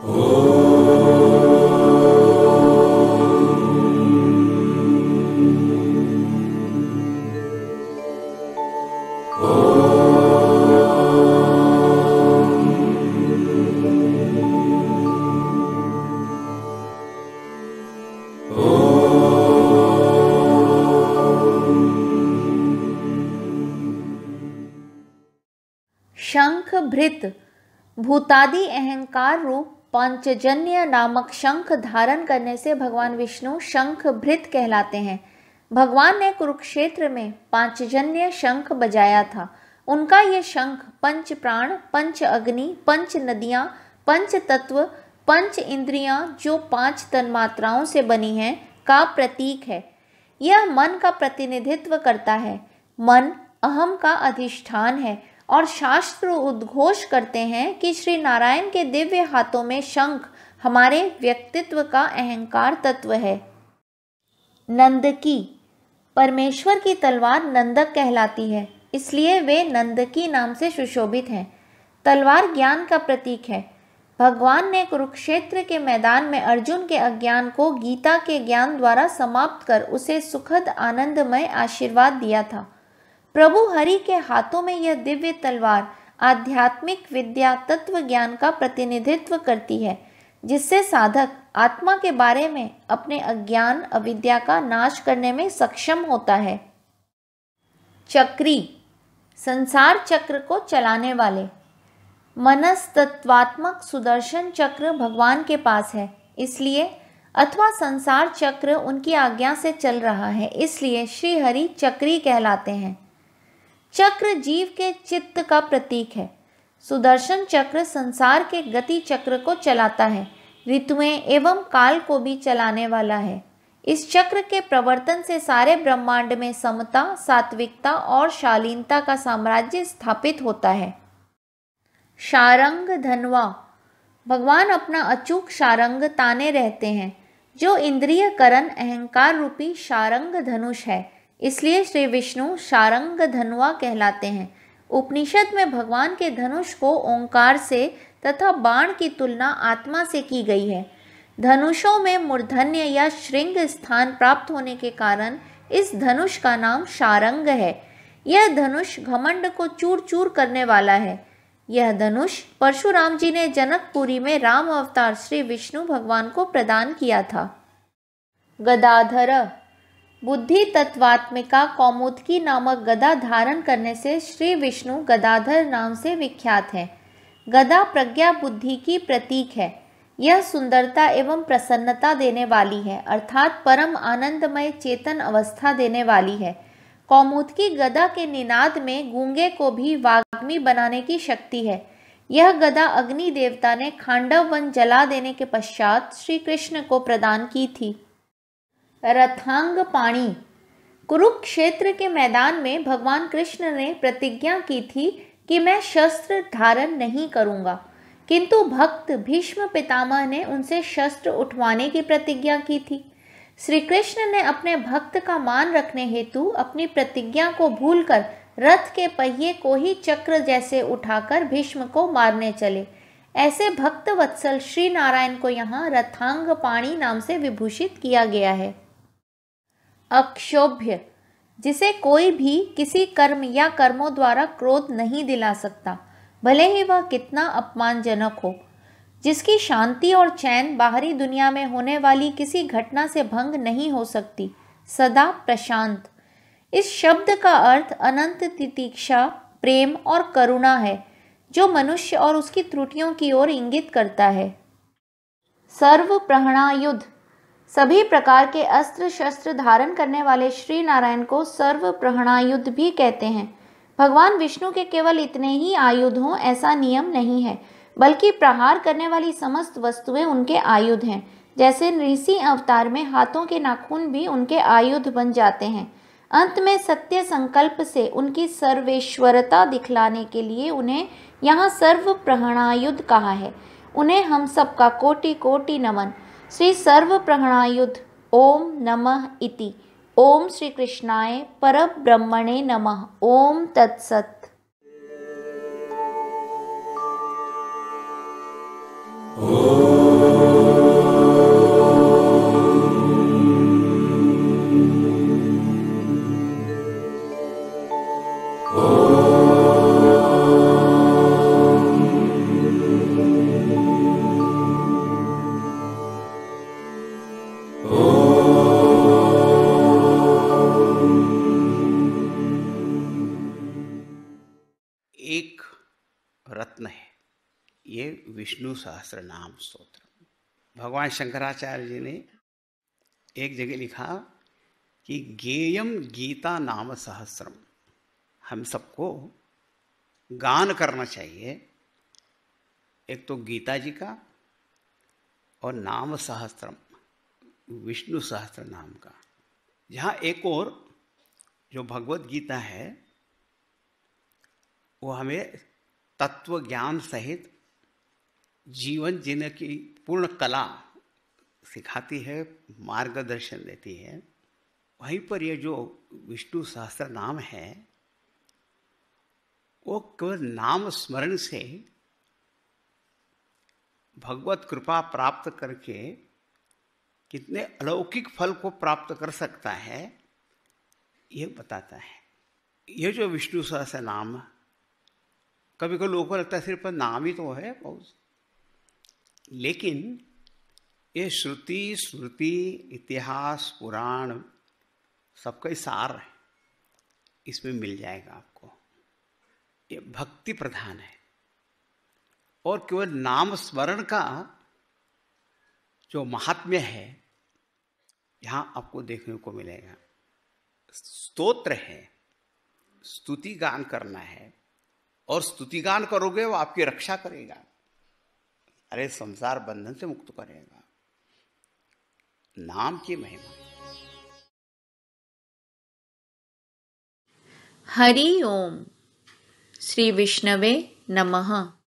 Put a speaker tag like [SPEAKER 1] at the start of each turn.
[SPEAKER 1] शंख भृत भूतादि अहंकार रूप पंचजन्य नामक शंख धारण करने से भगवान विष्णु शंख भृत कहलाते हैं भगवान ने कुरुक्षेत्र में पांचजन्य शंख बजाया था उनका ये शंख पंच प्राण पंच अग्नि पंच नदियाँ पंच तत्व पंच इंद्रियां जो पांच तन्मात्राओं से बनी हैं का प्रतीक है यह मन का प्रतिनिधित्व करता है मन अहम का अधिष्ठान है और शास्त्र उद्घोष करते हैं कि श्री नारायण के दिव्य हाथों में शंख हमारे व्यक्तित्व का अहंकार तत्व है नंदकी परमेश्वर की तलवार नंदक कहलाती है इसलिए वे नंदकी नाम से सुशोभित हैं तलवार ज्ञान का प्रतीक है भगवान ने कुरुक्षेत्र के मैदान में अर्जुन के अज्ञान को गीता के ज्ञान द्वारा समाप्त कर उसे सुखद आनंदमय आशीर्वाद दिया था प्रभु हरि के हाथों में यह दिव्य तलवार आध्यात्मिक विद्या तत्व ज्ञान का प्रतिनिधित्व करती है जिससे साधक आत्मा के बारे में अपने अज्ञान अविद्या का नाश करने में सक्षम होता है चक्री संसार चक्र को चलाने वाले मनस तत्वात्मक सुदर्शन चक्र भगवान के पास है इसलिए अथवा संसार चक्र उनकी आज्ञा से चल रहा है इसलिए श्री हरि चक्री कहलाते हैं चक्र जीव के चित्त का प्रतीक है सुदर्शन चक्र संसार के गति चक्र को चलाता है ऋतुएं एवं काल को भी चलाने वाला है इस चक्र के प्रवर्तन से सारे ब्रह्मांड में समता सात्विकता और शालीनता का साम्राज्य स्थापित होता है शारंग धनवा भगवान अपना अचूक शारंग ताने रहते हैं जो इंद्रिय करण अहंकार रूपी शारंग धनुष है इसलिए श्री विष्णु शारंग धनुआ कहलाते हैं उपनिषद में भगवान के धनुष को ओंकार से तथा बाण की तुलना आत्मा से की गई है धनुषों में मूर्धन्य या श्रृंग स्थान प्राप्त होने के कारण इस धनुष का नाम शारंग है यह धनुष घमंड को चूर चूर करने वाला है यह धनुष परशुराम जी ने जनकपुरी में राम अवतार श्री विष्णु भगवान को प्रदान किया था गदाधर बुद्धि तत्वात्मिका कौमुदकी नामक गदा धारण करने से श्री विष्णु गदाधर नाम से विख्यात है गदा प्रज्ञा बुद्धि की प्रतीक है यह सुंदरता एवं प्रसन्नता देने वाली है अर्थात परम आनंदमय चेतन अवस्था देने वाली है कौमुदकी गदा के निनाद में गूंगे को भी वाग्मी बनाने की शक्ति है यह गदा अग्नि देवता ने खांडव वन जला देने के पश्चात श्री कृष्ण को प्रदान की थी रथांग पाणी कुरुक्षेत्र के मैदान में भगवान कृष्ण ने प्रतिज्ञा की थी कि मैं शस्त्र धारण नहीं करूंगा किंतु भक्त भीष्म पितामह ने उनसे शस्त्र उठवाने की प्रतिज्ञा की थी श्री कृष्ण ने अपने भक्त का मान रखने हेतु अपनी प्रतिज्ञा को भूलकर रथ के पहिए को ही चक्र जैसे उठाकर भीष्म को मारने चले ऐसे भक्त वत्सल श्री नारायण को यहाँ रथांग पाणी नाम से विभूषित किया गया है अक्षोभ्य जिसे कोई भी किसी कर्म या कर्मों द्वारा क्रोध नहीं दिला सकता भले ही वह कितना अपमानजनक हो जिसकी शांति और चैन बाहरी दुनिया में होने वाली किसी घटना से भंग नहीं हो सकती सदा प्रशांत इस शब्द का अर्थ अनंत तितीक्षा प्रेम और करुणा है जो मनुष्य और उसकी त्रुटियों की ओर इंगित करता है सर्व प्रहणायुद्ध सभी प्रकार के अस्त्र शस्त्र धारण करने वाले श्री नारायण को सर्व प्रहणायुद्ध भी कहते हैं भगवान विष्णु के केवल इतने ही आयुध हों ऐसा नियम नहीं है बल्कि प्रहार करने वाली समस्त वस्तुएं उनके आयुध हैं जैसे ऋषि अवतार में हाथों के नाखून भी उनके आयुध बन जाते हैं अंत में सत्य संकल्प से उनकी सर्वेश्वरता दिखलाने के लिए उन्हें यहाँ सर्व प्रहणायुद्ध कहा है उन्हें हम सबका कोटि कोटि नमन श्री सर्व प्रगणायुध ओम नमः इति ओम श्री कृष्णाय ब्रह्मणे नमः ओम तत्सत
[SPEAKER 2] एक रत्न है ये विष्णु सहस्र नाम स्त्रोत्र भगवान शंकराचार्य जी ने एक जगह लिखा कि गेयम गीता नाम सहस्रम हम सबको गान करना चाहिए एक तो गीता जी का और नाम सहस्रम विष्णु सहस्र नाम का जहाँ एक और जो भगवत गीता है वो हमें तत्व ज्ञान सहित जीवन जीने की पूर्ण कला सिखाती है मार्गदर्शन देती है वहीं पर ये जो विष्णु सहस्त्र नाम है वो केवल नाम स्मरण से भगवत कृपा प्राप्त करके कितने अलौकिक फल को प्राप्त कर सकता है ये बताता है ये जो विष्णु सहस्र नाम कभी कभी लोगों को लगता है सिर्फ नाम ही तो है बहुत लेकिन ये श्रुति स्मृति इतिहास पुराण सबका सार है इसमें मिल जाएगा आपको ये भक्ति प्रधान है और केवल नाम स्मरण का जो महात्म्य है यहाँ आपको देखने को मिलेगा स्तोत्र है स्तुति गान करना है और स्तुतिगान करोगे वो आपकी रक्षा करेगा अरे संसार बंधन से मुक्त करेगा नाम की महिमा
[SPEAKER 1] हरि ओम श्री विष्णवे नमः